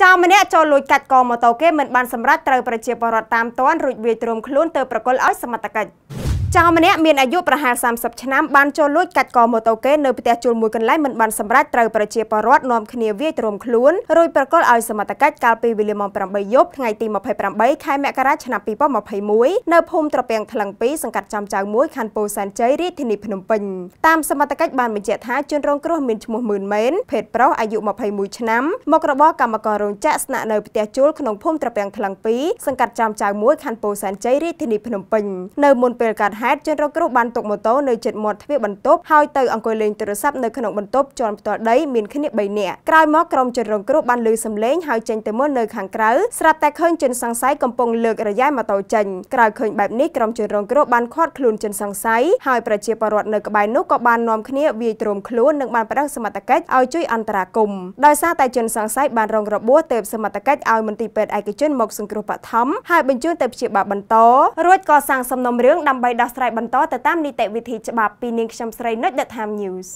ចោរម្នាក់ចូលលួចកាច់កម៉ូតូគេមិនបានសម្រេចត្រូវប្រជាពលរដ្ឋតាម ទាន់រួចវាយទ្រាំខ្លួនទៅប្រគល់ឲ្យសមត្ថកិច្ចចៅម្នាក់មានអាយុប្រហែល30ឆ្នាំបានចូលលួចកាច់កម៉ូតូគេនៅផ្ទះជួលមួយកន្លែងមិនបានសម្រេចត្រូវប្រជាពលរដ្ឋនាំគ្នាវាយទ្រាំខ្លួនរួចប្រកល់ឲ្យសមត្ថកិច្ចកាលពីវេលាម៉ោង8យប់ថ្ងៃទី28ខែមករាឆ្នាំ2021នៅភូមិត្រពាំងថ្លឹង2សង្កាត់ចំចៅមួយខណ្ឌពោធិ៍សែនជ័យរាជធានីភ្នំពេញតាមសមត្ថកិច្ចបានបញ្ជាក់ថាជនរងគ្រោះមានឈ្មោះមឿនមែនភេទប្រុសអាយុ21ឆ្នាំមករបរកម្មកររោងចក្រស្នាក់នៅផ្ទះជួលក្នុងភូមិត្រពាំងថ្លឹង2សង្កាត់ចំចៅមួយខណ្ឌពោធិ៍សែនជ័យរាជធានីភ្នំពេញនៅមុនពេលកាត់ហេតុជនរងគ្រោះបានទុកម៉ូតូនៅជិតមាត់ទ្វារបន្ទប់ហើយទៅអង្គុយលេងទូរស័ព្ទនៅក្នុងបន្ទប់ជាន់ផ្ទាល់ដីមានគ្នា3នាក់ក្រោយមកក្រុមជនរងគ្រោះបានលើសំឡេងហើយចេញទៅមើលនៅខាងក្រៅស្រាប់តែឃើញជនសង្ស័យកំពុងលើករយ៉ែម៉ូតូចេញក្រោយឃើញបែបនេះក្រុមជនរងគ្រោះបានឃាត់ខ្លួនជនសង្ស័យហើយប្រជាពលរដ្ឋនៅក្បែរនោះក៏បាននាំគ្នាវាយទ្រាំខ្លួននិងបានប្រដៅសមត្ថកិច្ចឲ្យជួយអន្តរាគមន៍ដោយសារតែជនសង្ស័យបានរងរបួសទើបសមត្ថកិច្ចឲ្យមន្ទីរពេទ្យឯកជនមកសង្គ្រោះបឋមហើយបញ្ជូនទៅព្យាបាលបន្តរួចក៏សាងសំណុំរឿងដើម្បីដោះស្រ័យបន្តទៅតាមនីតិវិធីច្បាប់ពីនាងខ្ញុំស្រីនុចដិតហាម News